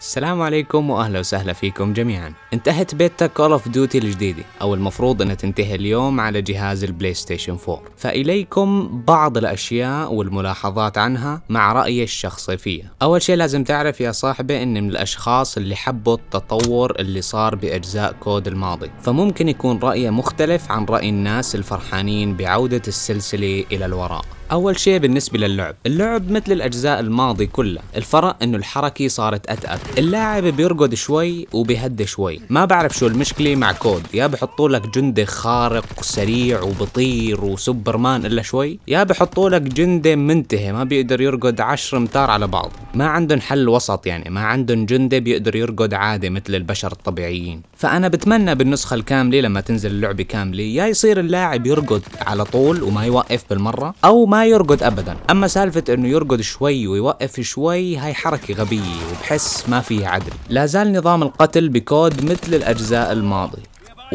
السلام عليكم واهلا وسهلا فيكم جميعا انتهت بيتا كول اوف ديوتي الجديدة او المفروض انها تنتهي اليوم على جهاز البلاي ستيشن 4 فاليكم بعض الاشياء والملاحظات عنها مع رايي الشخصي فيها اول شيء لازم تعرف يا صاحبي ان من الاشخاص اللي حبوا التطور اللي صار باجزاء كود الماضي فممكن يكون رايه مختلف عن راي الناس الفرحانين بعودة السلسلة الى الوراء أول شيء بالنسبة للعب اللعب مثل الأجزاء الماضي كلها الفرق أنه الحركة صارت أتأت اللاعب بيرقد شوي وبيهدى شوي ما بعرف شو المشكلة مع كود يا بحطوا لك جندي خارق سريع وبطير وسوبرمان إلا شوي يا بحطوا لك جندي منتهي ما بيقدر يرقد 10 امتار على بعض ما عندهم حل وسط يعني ما عندهم جندي بيقدر يرقد عادي مثل البشر الطبيعيين فأنا بتمنى بالنسخة الكاملة لما تنزل اللعبة كاملة يا يصير اللاعب يرقد على طول وما يوقف بالمرة أو ما ما يرقد ابدا اما سالفه انه يرقد شوي ويوقف شوي هاي حركه غبيه وبحس ما فيها عدل لا زال نظام القتل بكود مثل الاجزاء الماضي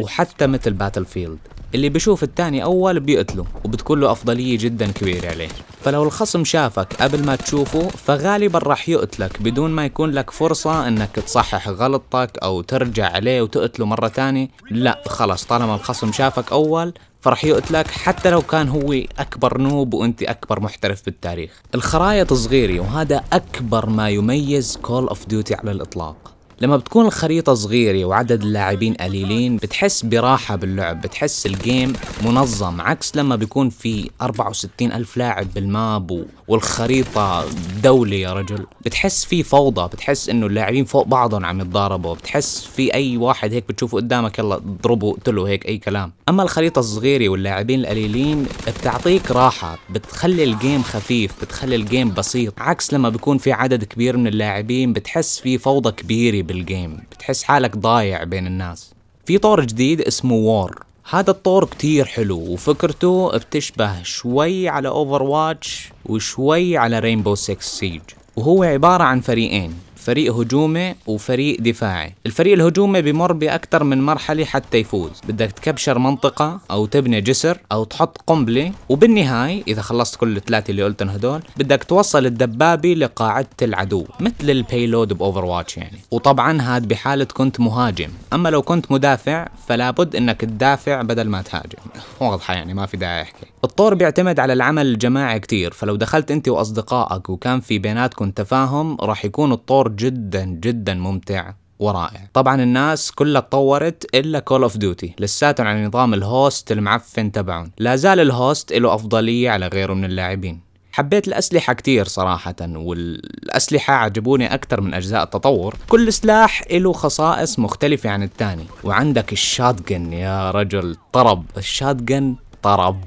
وحتى مثل باتل فيلد اللي بشوف التاني أول بيقتله وبتكون له أفضلية جدا كبيرة عليه فلو الخصم شافك قبل ما تشوفه فغالبا راح يقتلك بدون ما يكون لك فرصة انك تصحح غلطك او ترجع عليه وتقتله مرة ثانيه لا خلص طالما الخصم شافك اول فرح يقتلك حتى لو كان هو اكبر نوب وانت اكبر محترف بالتاريخ الخرايط صغيره وهذا اكبر ما يميز Call of Duty على الاطلاق لما بتكون الخريطة صغيرة وعدد اللاعبين قليلين بتحس براحة باللعب بتحس الجيم منظم عكس لما بيكون في 64 ألف لاعب بالماب والخريطة دولة يا رجل بتحس في فوضى بتحس انه اللاعبين فوق بعضهم عم يتضاربوا بتحس في اي واحد هيك بتشوفه قدامك يلا اضربه اقتله هيك اي كلام اما الخريطة الصغيرة واللاعبين القليلين بتعطيك راحة بتخلي الجيم خفيف بتخلي الجيم بسيط عكس لما بيكون في عدد كبير من اللاعبين بتحس في فوضى كبيرة بالجيم بتحس حالك ضايع بين الناس في طور جديد اسمه وور هذا الطور كتير حلو وفكرته بتشبه شوي على اوفر واتش وشوي على رينبو 6 سيج وهو عبارة عن فريقين فريق هجومي وفريق دفاعي الفريق الهجومي بمر بأكثر من مرحلة حتى يفوز بدك تكبشر منطقة أو تبني جسر أو تحط قنبلة وبالنهاية إذا خلصت كل الثلاثة اللي قلتهم هدول بدك توصل الدبابة لقاعدة العدو مثل البيلود بأوفر واتش يعني وطبعا هاد بحالة كنت مهاجم أما لو كنت مدافع فلا بد إنك تدافع بدل ما تهاجم واضحة يعني ما في داعي أحكي الطور بيعتمد على العمل الجماعي كتير فلو دخلت أنت وأصدقائك وكان في بيناتكم تفاهم راح يكون الطور جدا جدا ممتع ورائع طبعا الناس كلها تطورت الا كول اوف ديوتي لساتهم على نظام الهوست المعفن تبعهم لا زال الهوست له افضليه على غيره من اللاعبين حبيت الأسلحة كتير صراحة والأسلحة عجبوني أكثر من أجزاء التطور كل سلاح له خصائص مختلفة عن الثاني وعندك الشاتجن يا رجل طرب الشاتجن طرب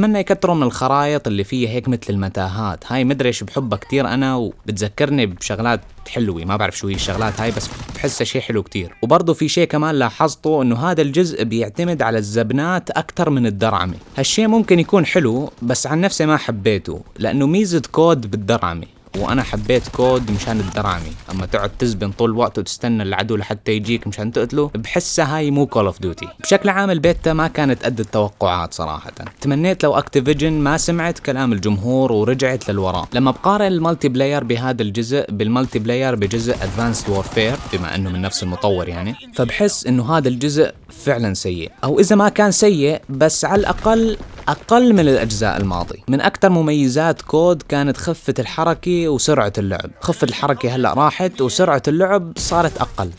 اتمنى يكثروا من الخرايط اللي فيها هيك مثل المتاهات هاي مدري ايش بحبها كثير انا وبتذكرني بشغلات حلوه ما بعرف شو هي الشغلات هاي بس بحسها شيء حلو كثير وبرضه في شيء كمان لاحظته انه هذا الجزء بيعتمد على الزبنات اكثر من الدرعمه هالشيء ممكن يكون حلو بس عن نفسي ما حبيته لانه ميزه كود بالدرعمه وانا حبيت كود مشان الدرامي اما تقعد تزبن طول الوقت وتستنى العدو لحتى يجيك مشان تقتله بحسها هاي مو كول اوف ديوتي بشكل عام البيتا ما كانت قد التوقعات صراحه تمنيت لو اكتيفيجن ما سمعت كلام الجمهور ورجعت للوراء لما بقارن المالتي بلاير بهذا الجزء بالمالتي بلاير بجزء ادفانسد وورفير بما انه من نفس المطور يعني فبحس انه هذا الجزء فعلا سيء او اذا ما كان سيء بس على الاقل أقل من الأجزاء الماضي من أكثر مميزات كود كانت خفة الحركة وسرعة اللعب خفة الحركة هلأ راحت وسرعة اللعب صارت أقل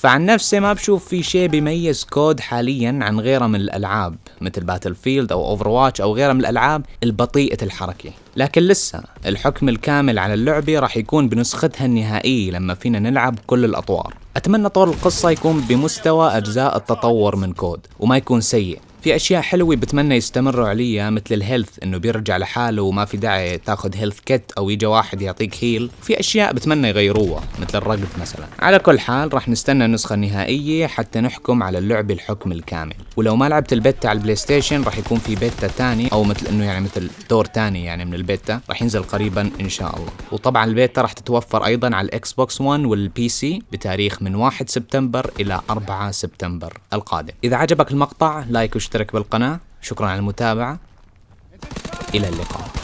فعن نفسي ما بشوف في شيء بيميز كود حاليا عن غيره من الالعاب مثل باتل فيلد او اوفر واتش او غيرها من الالعاب البطيئة الحركة لكن لسه الحكم الكامل على اللعبة راح يكون بنسختها النهائية لما فينا نلعب كل الاطوار اتمنى طور القصة يكون بمستوى اجزاء التطور من كود وما يكون سيء في اشياء حلوه بتمنى يستمروا عليها مثل الهيلث انه بيرجع لحاله وما في داعي تاخذ هيلث كيت او يجي واحد يعطيك هيل في اشياء بتمنى يغيروها مثل الرقد مثلا على كل حال راح نستنى النسخه النهائيه حتى نحكم على اللعبه الحكم الكامل ولو ما لعبت البيتا على البلاي ستيشن راح يكون في بيتا ثاني او مثل انه يعني مثل دور ثاني يعني من البيتا راح ينزل قريبا ان شاء الله وطبعا البيتا راح تتوفر ايضا على الاكس بوكس 1 والبي سي بتاريخ من 1 سبتمبر الى 4 سبتمبر القادم اذا عجبك المقطع لايك وشتر المشترك بالقناة شكرا على المتابعة إلى اللقاء